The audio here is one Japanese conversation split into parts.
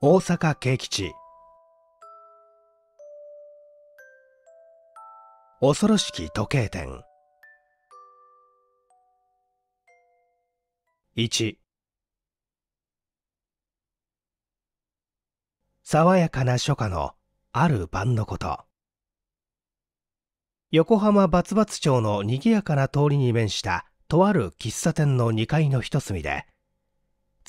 大阪慶吉恐ろしき時計店1爽やかな初夏のある晩のこと横浜バツバツ町の賑やかな通りに面したとある喫茶店の2階の一隅で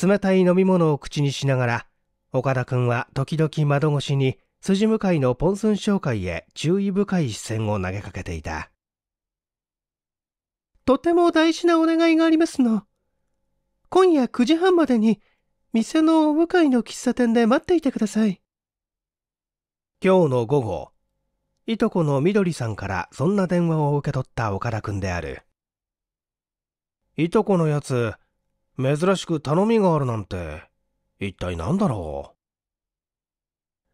冷たい飲み物を口にしながら岡田君は時々窓越しに辻向かいのポンスン商会へ注意深い視線を投げかけていた。とても大事なお願いがありますの。今夜9時半までに店の向かいの喫茶店で待っていてください。今日の午後、いとこのみどりさんからそんな電話を受け取った岡田君である。いとこのやつ、珍しく頼みがあるなんて。一体何だろ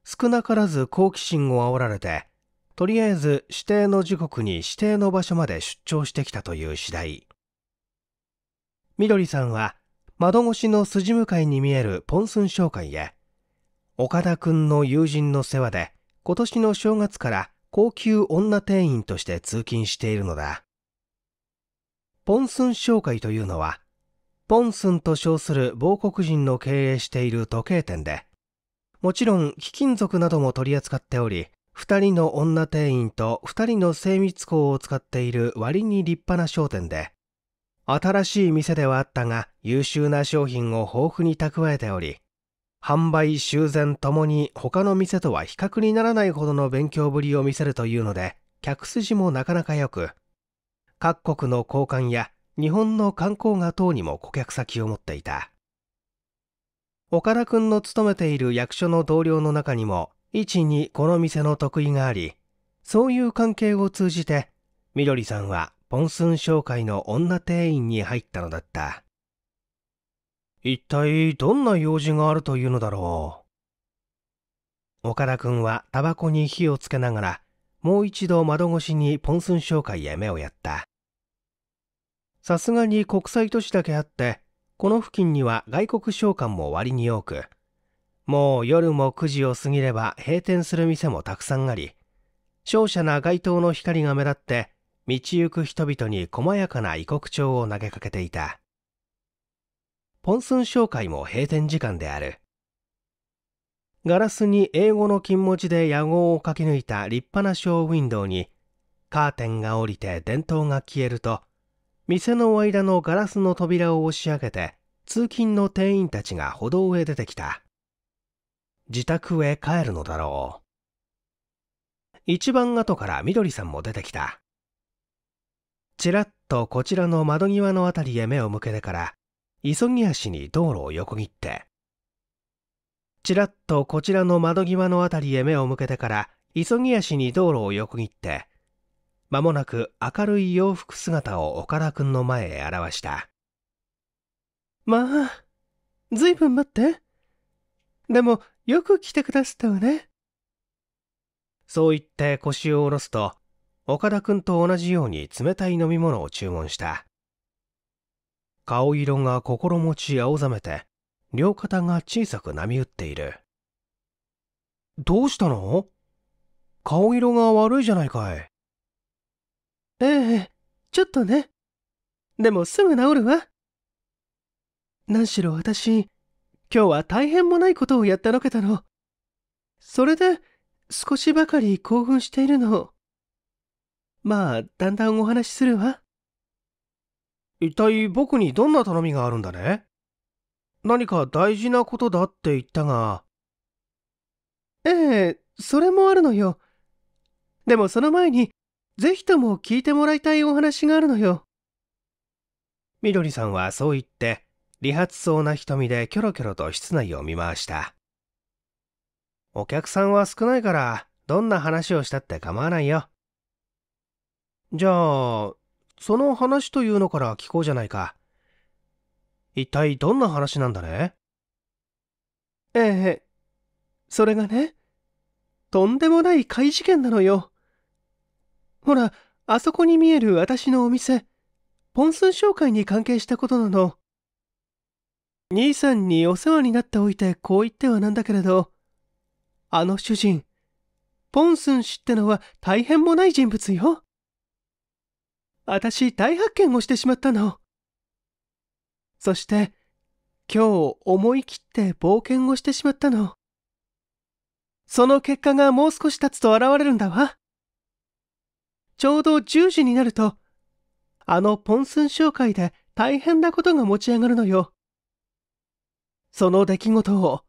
う少なからず好奇心を煽られてとりあえず指定の時刻に指定の場所まで出張してきたという次第みどりさんは窓越しの筋向かいに見えるポンスン商会へ岡田君の友人の世話で今年の正月から高級女店員として通勤しているのだポンスン商会というのはポンスンと称する亡国人の経営している時計店で、もちろん貴金属なども取り扱っており、2人の女店員と2人の精密工を使っている割に立派な商店で、新しい店ではあったが優秀な商品を豊富に蓄えており、販売、修繕ともに他の店とは比較にならないほどの勉強ぶりを見せるというので、客筋もなかなか良く、各国の交換や日本の観光が等にも顧客先を持っていた岡田君の勤めている役所の同僚の中にも一にこの店の得意がありそういう関係を通じてみどりさんはポンスン商会の女店員に入ったのだった一体どんな用事があるというのだろう岡田君はタバコに火をつけながらもう一度窓越しにポンスン商会へ目をやったさすがに国際都市だけあって、この付近には外国商館も割に多く、もう夜も9時を過ぎれば閉店する店もたくさんあり、商社な街灯の光が目立って、道行く人々に細やかな異国調を投げかけていた。ポンスン商会も閉店時間である。ガラスに英語の金文字で野号を書き抜いた立派なショーウィンドウに、カーテンが降りて電灯が消えると、店の間のガラスの扉を押し上げて通勤の店員たちが歩道へ出てきた自宅へ帰るのだろう一番後からみどりさんも出てきたちらっとこちらの窓際の辺りへ目を向けてから急ぎ足に道路を横切ってちらっとこちらの窓際の辺りへ目を向けてから急ぎ足に道路を横切って間もなく明るい洋服姿を岡田くんの前へ現した。まあ、ずいぶん待って。でも、よく来てくださったわね。そう言って腰を下ろすと、岡田くんと同じように冷たい飲み物を注文した。顔色が心持ち青ざめて、両肩が小さく波打っている。どうしたの顔色が悪いじゃないかい。ええ、ちょっとね。でもすぐ治るわ。何しろ私、今日は大変もないことをやったのけたの。それで、少しばかり興奮しているの。まあ、だんだんお話しするわ。一体僕にどんな頼みがあるんだね何か大事なことだって言ったが。ええ、それもあるのよ。でもその前に、ぜひとも聞いてもらいたいお話があるのよ。みどりさんはそう言って、理髪そうな瞳でキョロキョロと室内を見回した。お客さんは少ないから、どんな話をしたって構わないよ。じゃあ、その話というのから聞こうじゃないか。一体どんな話なんだねええ、それがね、とんでもない怪事件なのよ。ほら、あそこに見える私のお店、ポンスン商会に関係したことなの。兄さんにお世話になっておいてこう言ってはなんだけれど、あの主人、ポンスン氏ってのは大変もない人物よ。私大発見をしてしまったの。そして、今日思い切って冒険をしてしまったの。その結果がもう少し経つと現れるんだわ。ちょうど10時になると、あのポンスン紹介で大変なことが持ち上がるのよ。その出来事を、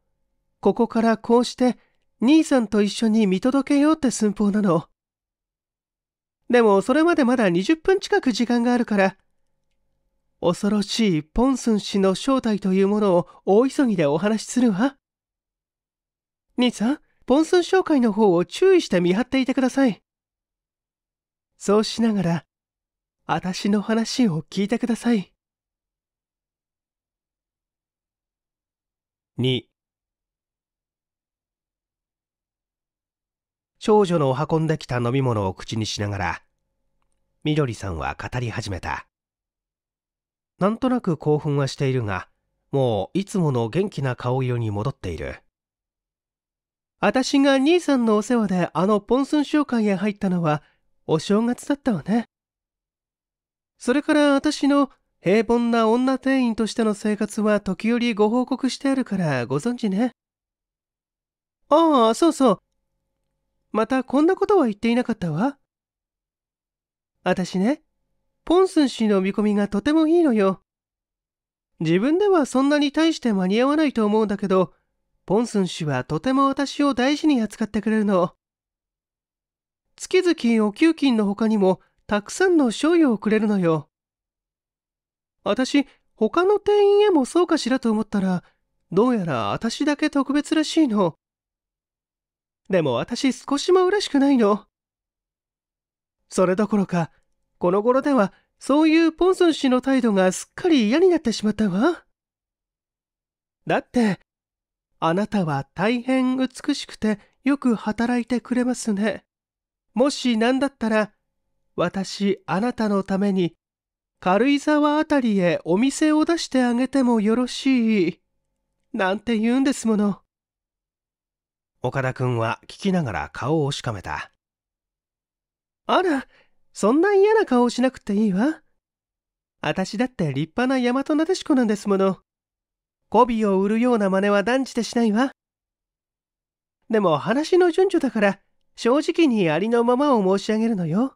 ここからこうして兄さんと一緒に見届けようって寸法なの。でもそれまでまだ20分近く時間があるから、恐ろしいポンスン氏の正体というものを大急ぎでお話しするわ。兄さん、ポンスン紹介の方を注意して見張っていてください。そうしながら、私の話を聞いてください。2少女の運んできた飲み物を口にしながら、みどりさんは語り始めた。なんとなく興奮はしているが、もういつもの元気な顔色に戻っている。私が兄さんのお世話であのポンスン商会へ入ったのはお正月だったわね。それから私の平凡な女店員としての生活は時折ご報告してあるからご存知ね。ああ、そうそう。またこんなことは言っていなかったわ。私ね、ポンスン氏の見込みがとてもいいのよ。自分ではそんなに大して間に合わないと思うんだけど、ポンスン氏はとても私を大事に扱ってくれるの。月々お給金の他にも、たくさんの賞与をくれるのよ。私、他の店員へもそうかしらと思ったら、どうやら私だけ特別らしいの。でも私少しも嬉しくないの。それどころか、この頃ではそういうポンソン氏の態度がすっかり嫌になってしまったわ。だって、あなたは大変美しくてよく働いてくれますね。もし何だったら、私あなたのために軽井沢あたりへお店を出してあげてもよろしい。なんて言うんですもの。岡田君は聞きながら顔をしかめた。あら、そんな嫌な顔しなくていいわ。私だって立派な大和なでしこなんですもの。媚びを売るような真似は断じてしないわ。でも話の順序だから、正直にありのままを申し上げるのよ。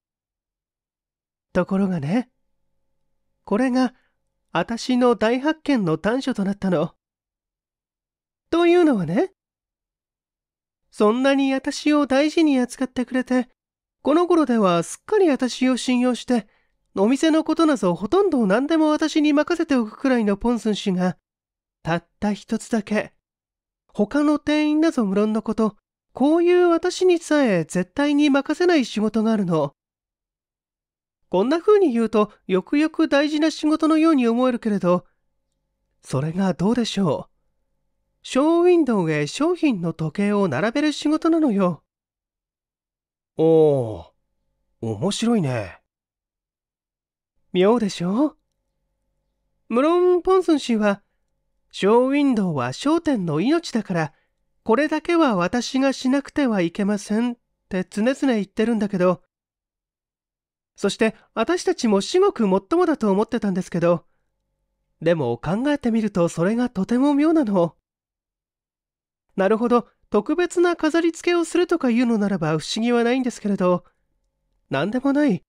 ところがね、これが私の大発見の短所となったの。というのはね、そんなに私を大事に扱ってくれて、この頃ではすっかり私を信用して、お店のことなぞほとんど何でも私に任せておくくらいのポンスン氏が、たった一つだけ、他の店員なぞ無論のこと、こういう私にさえ絶対に任せない仕事があるの。こんな風に言うと、よくよく大事な仕事のように思えるけれど、それがどうでしょう。ショーウィンドウへ商品の時計を並べる仕事なのよ。おお、面白いね。妙でしょ無論、ポンスン氏は、ショーウィンドウは商店の命だから、これだけは私がしなくてはいけませんって常々言ってるんだけど、そして私たちも至極もっともだと思ってたんですけど、でも考えてみるとそれがとても妙なの。なるほど、特別な飾り付けをするとかいうのならば不思議はないんですけれど、何でもない、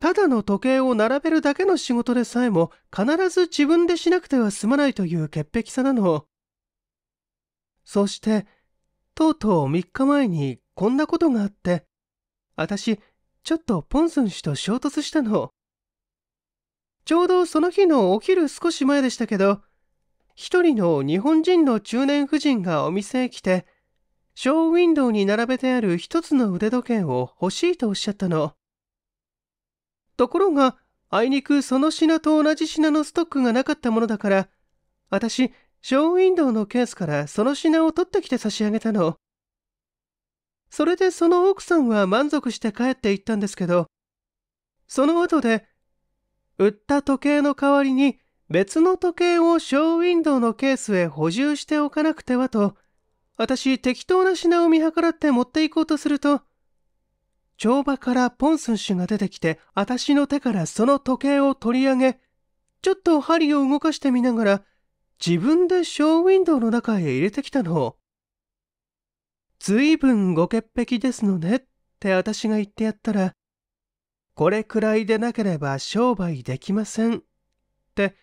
ただの時計を並べるだけの仕事でさえも必ず自分でしなくては済まないという潔癖さなの。そしてとうとう3日前にこんなことがあって、私、ちょっとポンスン氏と衝突したの。ちょうどその日のお昼少し前でしたけど、一人の日本人の中年夫人がお店へ来て、ショーウィンドウに並べてある一つの腕時計を欲しいとおっしゃったの。ところが、あいにくその品と同じ品のストックがなかったものだから、私、ショーウィンドウのケースからその品を取ってきて差し上げたの。それでその奥さんは満足して帰って行ったんですけど、その後で、売った時計の代わりに別の時計をショーウィンドウのケースへ補充しておかなくてはと、私適当な品を見計らって持っていこうとすると、帳場からポンスン氏が出てきて、私の手からその時計を取り上げ、ちょっと針を動かしてみながら、自分でショーウィンドウの中へ入れてきたの。ずいぶんご潔癖ですのねって私が言ってやったら、これくらいでなければ商売できません。って、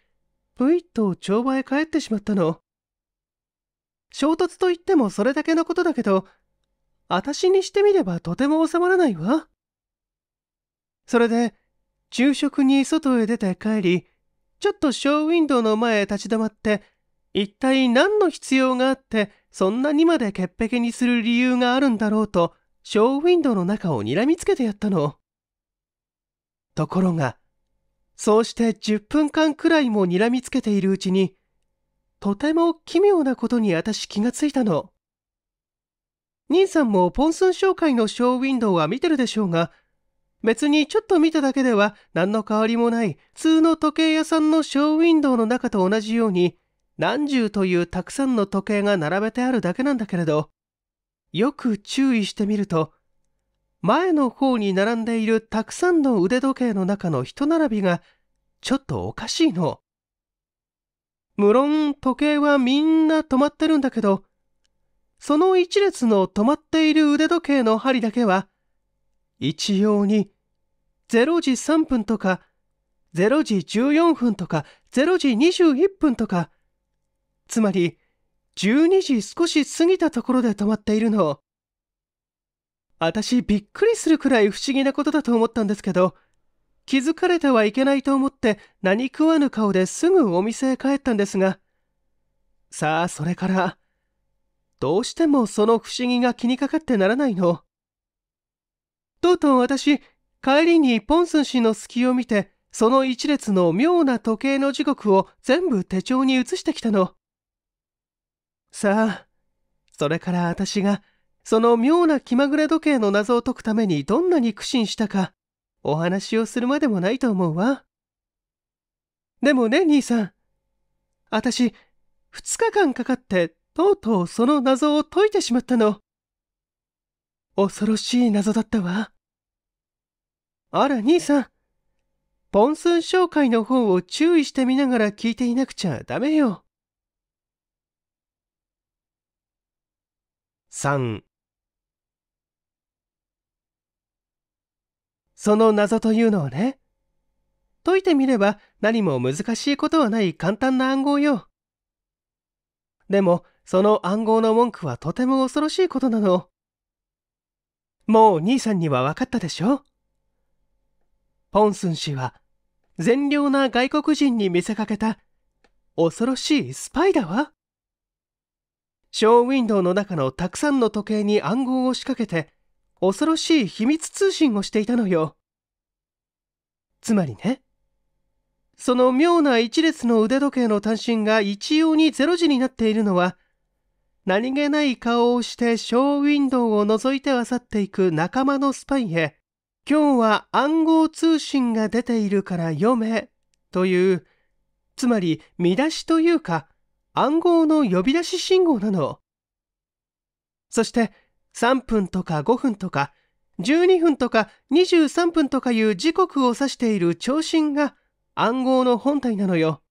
ぷいっと帳場へ帰ってしまったの。衝突といってもそれだけのことだけど、私にしてみればとても収まらないわ。それで、昼食に外へ出て帰り、ちょっとショーウィンドウの前へ立ち止まって、一体何の必要があって、そんなにまで潔癖にする理由があるんだろうと、ショーウィンドウの中を睨みつけてやったの。ところが、そうして10分間くらいも睨みつけているうちに、とても奇妙なことに私気がついたの。兄さんもポンスン商会のショーウィンドウは見てるでしょうが、別にちょっと見ただけでは何の変わりもない普通の時計屋さんのショーウィンドウの中と同じように何十というたくさんの時計が並べてあるだけなんだけれどよく注意してみると前の方に並んでいるたくさんの腕時計の中の人並びがちょっとおかしいの。無論時計はみんな止まってるんだけどその一列の止まっている腕時計の針だけは一様に0時3分とか0時14分とか0時21分とかつまり12時少し過ぎたところで止まっているの私びっくりするくらい不思議なことだと思ったんですけど気づかれてはいけないと思って何食わぬ顔ですぐお店へ帰ったんですがさあそれからどうしてもその不思議が気にかかってならないのとうとう私、帰りにポンスン氏の隙を見て、その一列の妙な時計の時刻を全部手帳に移してきたの。さあ、それから私が、その妙な気まぐれ時計の謎を解くためにどんなに苦心したか、お話をするまでもないと思うわ。でもね、兄さん。私、二日間かかって、とうとうその謎を解いてしまったの。恐ろしい謎だったわ。あら、兄さん。ポンスン介の方を注意してみながら聞いていなくちゃダメよ。3その謎というのをね、解いてみれば何も難しいことはない簡単な暗号よ。でも、その暗号の文句はとても恐ろしいことなの。もう兄さんには分かったでしょポンスン氏は善良な外国人に見せかけた恐ろしいスパイだわ。ショーウィンドウの中のたくさんの時計に暗号を仕掛けて恐ろしい秘密通信をしていたのよ。つまりね、その妙な一列の腕時計の単身が一様にゼロ時になっているのは何気ない顔をしてショーウィンドウを覗いては去っていく仲間のスパイへ、今日は暗号通信が出ているから読め、という、つまり見出しというか、暗号の呼び出し信号なの。そして、3分とか5分とか、12分とか23分とかいう時刻を指している長針が暗号の本体なのよ。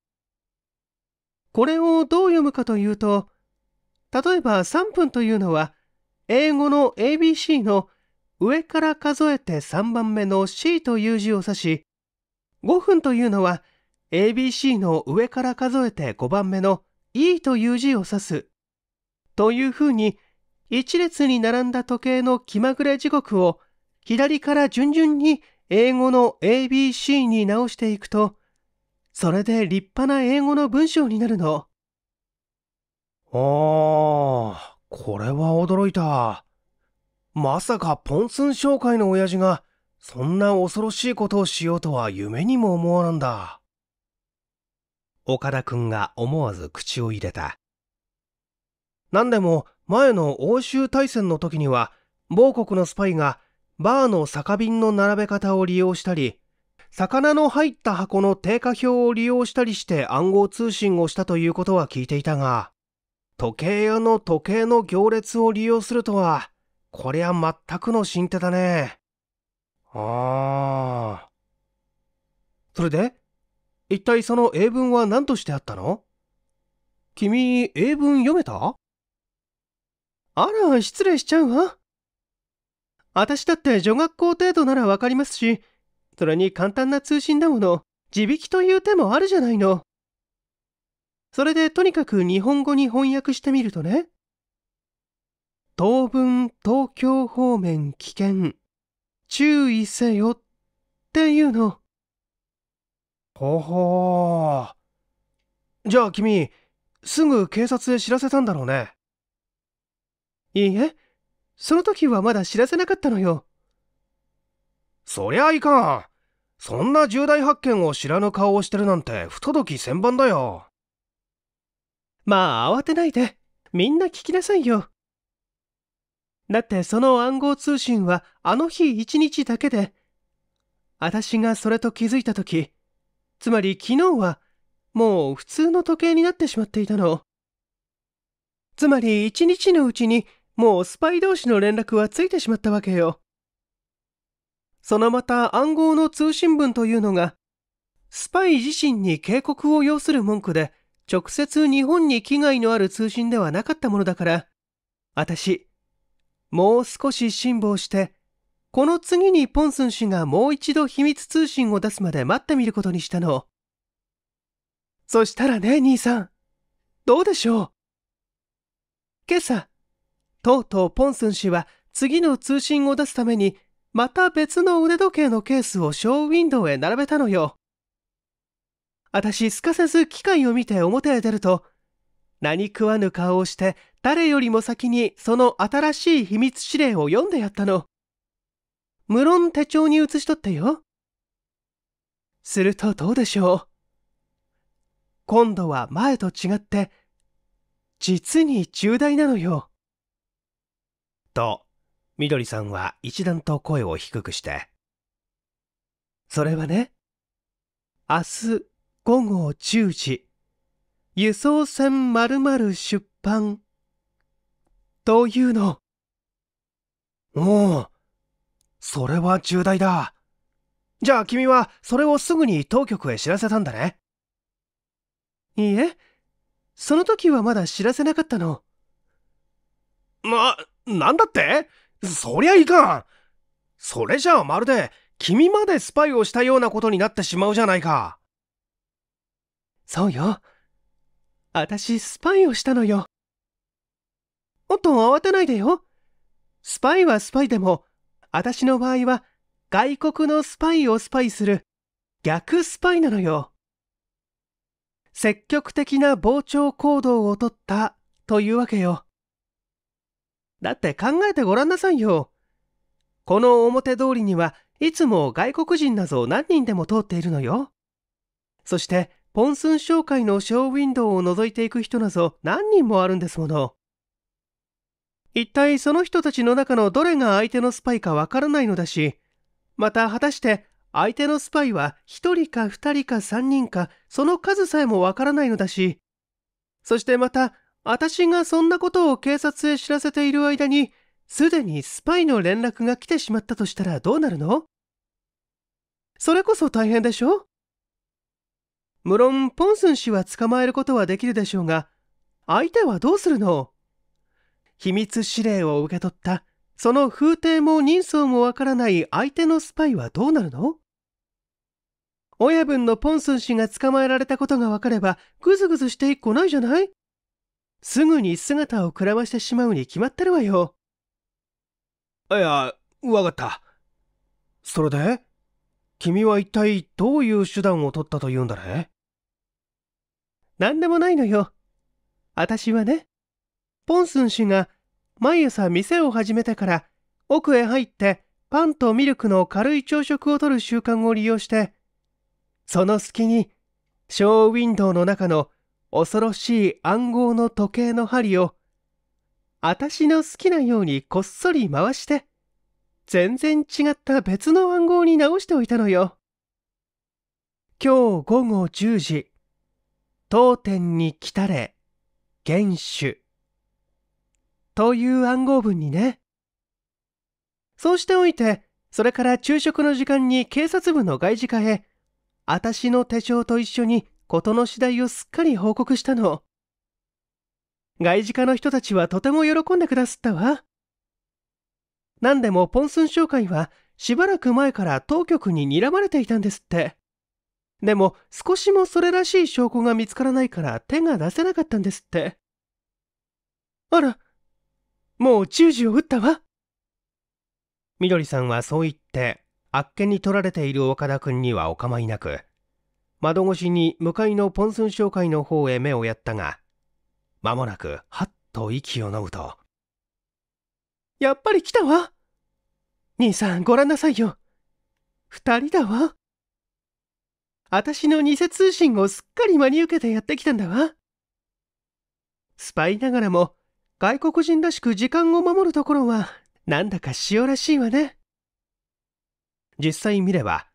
これをどう読むかというと、例えば3分というのは、英語の ABC の上から数えて3番目の C という字を指し、5分というのは ABC の上から数えて5番目の E という字を指す。というふうに、一列に並んだ時計の気まぐれ時刻を左から順々に英語の ABC に直していくと、それで立派な英語の文章になるの。ああ、これは驚いた。まさかポンスン商会の親父が、そんな恐ろしいことをしようとは夢にも思わなんだ。岡田くんが思わず口を入れた。何でも前の欧州大戦の時には、某国のスパイがバーの酒瓶の並べ方を利用したり、魚の入った箱の定価表を利用したりして暗号通信をしたということは聞いていたが、時計屋の時計の行列を利用するとは、こりゃ全くの新手だね。ああ。それで一体その英文は何としてあったの君、英文読めたあら、失礼しちゃうわ。私だって女学校程度ならわかりますし、それに簡単な通信だもの、地引きという手もあるじゃないの。それでとにかく日本語に翻訳してみるとね。当分東京方面危険。注意せよっていうの。ほほー。じゃあ君、すぐ警察へ知らせたんだろうね。いいえ、その時はまだ知らせなかったのよ。そりゃいかん。そんな重大発見を知らぬ顔をしてるなんて不届き千番だよ。まあ慌てないで。みんな聞きなさいよ。だってその暗号通信はあの日一日だけで、私がそれと気づいた時、つまり昨日はもう普通の時計になってしまっていたの。つまり一日のうちにもうスパイ同士の連絡はついてしまったわけよ。そのまた暗号の通信文というのが、スパイ自身に警告を要する文句で、直接日本に危害のある通信ではなかったものだから、私、もう少し辛抱して、この次にポンスン氏がもう一度秘密通信を出すまで待ってみることにしたの。そしたらね、兄さん。どうでしょう今朝、とうとうポンスン氏は次の通信を出すために、また別の腕時計のケースをショーウィンドウへ並べたのよ。私すかさず機械を見て表へ出ると、何食わぬ顔をして誰よりも先にその新しい秘密指令を読んでやったの。無論手帳に写しとってよ。するとどうでしょう。今度は前と違って、実に重大なのよ。と、みどりさんは一段と声を低くして。それはね、明日午後10時輸送船まる出版というのおおそれは重大だじゃあ君はそれをすぐに当局へ知らせたんだねいいえその時はまだ知らせなかったのまなんだってそりゃいかんそれじゃあまるで君までスパイをしたようなことになってしまうじゃないか。そうよ。あたし、スパイをしたのよ。おっと、慌てないでよ。スパイはスパイでも、あたしの場合は、外国のスパイをスパイする、逆スパイなのよ。積極的な傍聴行動をとったというわけよ。だって考えてごらんなさいよ。この表通りにはいつも外国人など何人でも通っているのよ。そしてポンスン商会のショーウィンドウを覗いていく人など何人もあるんですもの。一体その人たちの中のどれが相手のスパイかわからないのだし、また果たして相手のスパイは1人か2人か3人かその数さえもわからないのだし、そしてまた私がそんなことを警察へ知らせている間に、すでにスパイの連絡が来てしまったとしたらどうなるのそれこそ大変でしょ無論ポンスン氏は捕まえることはできるでしょうが、相手はどうするの秘密指令を受け取った、その風体も人相もわからない相手のスパイはどうなるの親分のポンスン氏が捕まえられたことがわかれば、ぐずぐずしてこないじゃないすぐに姿をくらましてしまうに決まってるわよ。いや、わかった。それで君は一体どういう手段を取ったというんだね何でもないのよ。私はね、ポンスン氏が毎朝店を始めてから奥へ入ってパンとミルクの軽い朝食をとる習慣を利用して、その隙にショーウィンドウの中の恐ろしい暗号の時計の針を私の好きなようにこっそり回して全然違った別の暗号に直しておいたのよ。今日午後10時当店に来たれ元首という暗号文にねそうしておいてそれから昼食の時間に警察部の外事課へ私の手帳と一緒に事の次第をすっかり報告したの外事課の人たちはとても喜んでくだすったわ何でもポンスン商会はしばらく前から当局に睨まれていたんですってでも少しもそれらしい証拠が見つからないから手が出せなかったんですって。あら、もう10時を打ったわ。みどりさんはそう言って、あっけに取られている岡田君にはお構いなく、窓越しに向かいのポンスン商会の方へ目をやったが、間もなくはっと息をのむと。やっぱり来たわ兄さんご覧なさいよ。二人だわ。私の偽通信をすっかり真に受けてやってきたんだわ。スパイながらも、外国人らしく時間を守るところは、なんだか塩らしいわね。実際見れば、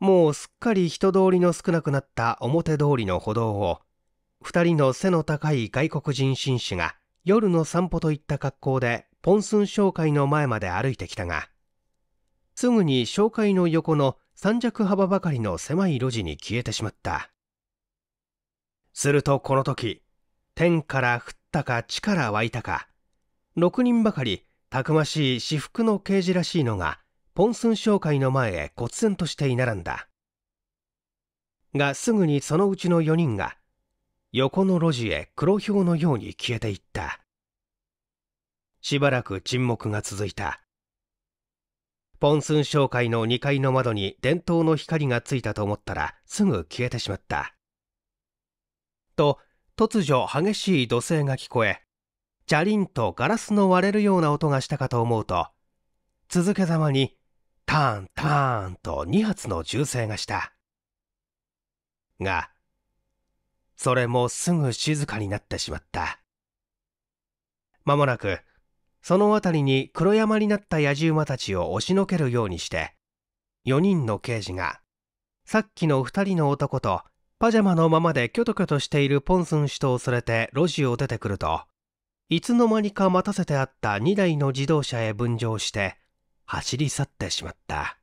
もうすっかり人通りの少なくなった表通りの歩道を、二人の背の高い外国人紳士が夜の散歩といった格好でポンスン商会の前まで歩いてきたが、すぐに商会の横の三尺幅ばかりの狭い路地に消えてしまったするとこの時天から降ったか地から湧いたか6人ばかりたくましい至福の刑事らしいのがポンスン商会の前へ忽然として居並んだがすぐにそのうちの4人が横の路地へ黒ひょうのように消えていったしばらく沈黙が続いたポンスン商会の2階の窓に電灯の光がついたと思ったらすぐ消えてしまった。と、突如激しい怒声が聞こえ、チャリンとガラスの割れるような音がしたかと思うと、続けざまに、ターン、ターンと2発の銃声がした。が、それもすぐ静かになってしまった。まもなく、その辺りに黒山になった野じ馬たちを押しのけるようにして4人の刑事がさっきの2人の男とパジャマのままでキョトキョトしているポンスン氏とを連れて路地を出てくるといつの間にか待たせてあった2台の自動車へ分乗して走り去ってしまった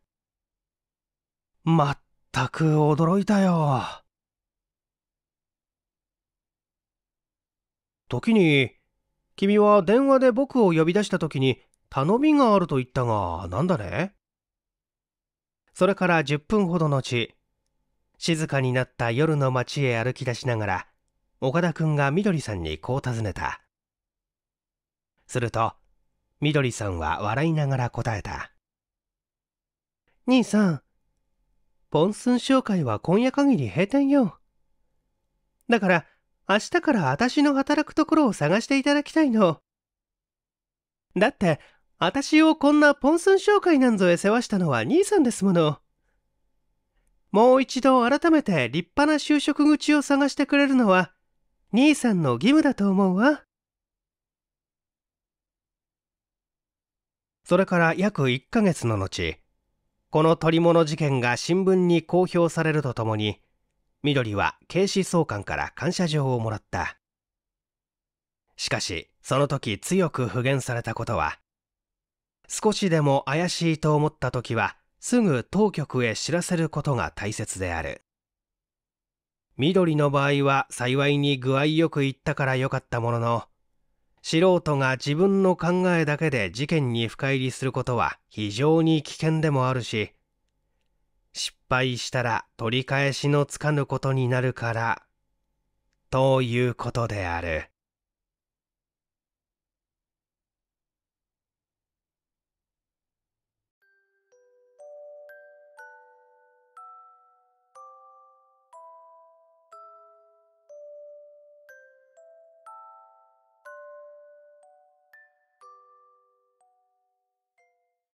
まったく驚いたよ時に君は電話で僕を呼び出した時に頼みがあると言ったが、なんだねそれから10分ほど後、静かになった夜の街へ歩き出しながら、岡田君がみどりさんにこう尋ねた。すると、みどりさんは笑いながら答えた。兄さん、ポンスン商会は今夜限り閉店よ。だから、明日から私の働くところを探していただきたいの。だって、私をこんなポンスン介なんぞへ世話したのは兄さんですもの。もう一度改めて立派な就職口を探してくれるのは、兄さんの義務だと思うわ。それから約1ヶ月の後、この取り物事件が新聞に公表されるとともに、緑は警視総監から感謝状をもらったしかしその時強く復元されたことは少しでも怪しいと思った時はすぐ当局へ知らせることが大切である緑の場合は幸いに具合よく言ったからよかったものの素人が自分の考えだけで事件に深入りすることは非常に危険でもあるし失敗したら取り返しのつかぬことになるから、ということである。